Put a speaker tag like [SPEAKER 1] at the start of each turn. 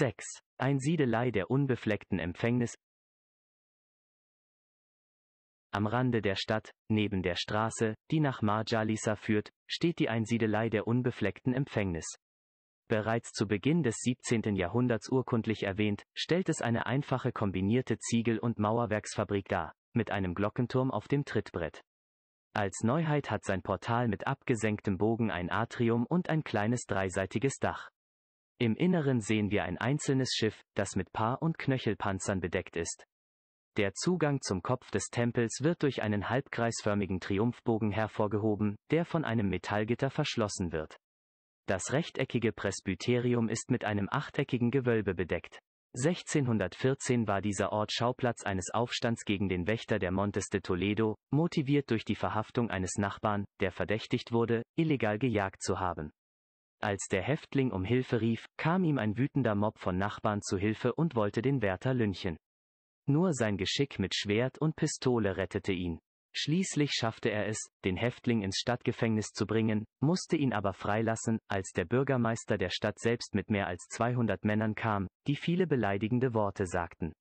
[SPEAKER 1] 6. Einsiedelei der unbefleckten Empfängnis Am Rande der Stadt, neben der Straße, die nach Marjalisa führt, steht die Einsiedelei der unbefleckten Empfängnis. Bereits zu Beginn des 17. Jahrhunderts urkundlich erwähnt, stellt es eine einfache kombinierte Ziegel- und Mauerwerksfabrik dar, mit einem Glockenturm auf dem Trittbrett. Als Neuheit hat sein Portal mit abgesenktem Bogen ein Atrium und ein kleines dreiseitiges Dach. Im Inneren sehen wir ein einzelnes Schiff, das mit Paar- und Knöchelpanzern bedeckt ist. Der Zugang zum Kopf des Tempels wird durch einen halbkreisförmigen Triumphbogen hervorgehoben, der von einem Metallgitter verschlossen wird. Das rechteckige Presbyterium ist mit einem achteckigen Gewölbe bedeckt. 1614 war dieser Ort Schauplatz eines Aufstands gegen den Wächter der Montes de Toledo, motiviert durch die Verhaftung eines Nachbarn, der verdächtigt wurde, illegal gejagt zu haben. Als der Häftling um Hilfe rief, kam ihm ein wütender Mob von Nachbarn zu Hilfe und wollte den Wärter lynchen. Nur sein Geschick mit Schwert und Pistole rettete ihn. Schließlich schaffte er es, den Häftling ins Stadtgefängnis zu bringen, musste ihn aber freilassen, als der Bürgermeister der Stadt selbst mit mehr als 200 Männern kam, die viele beleidigende Worte sagten.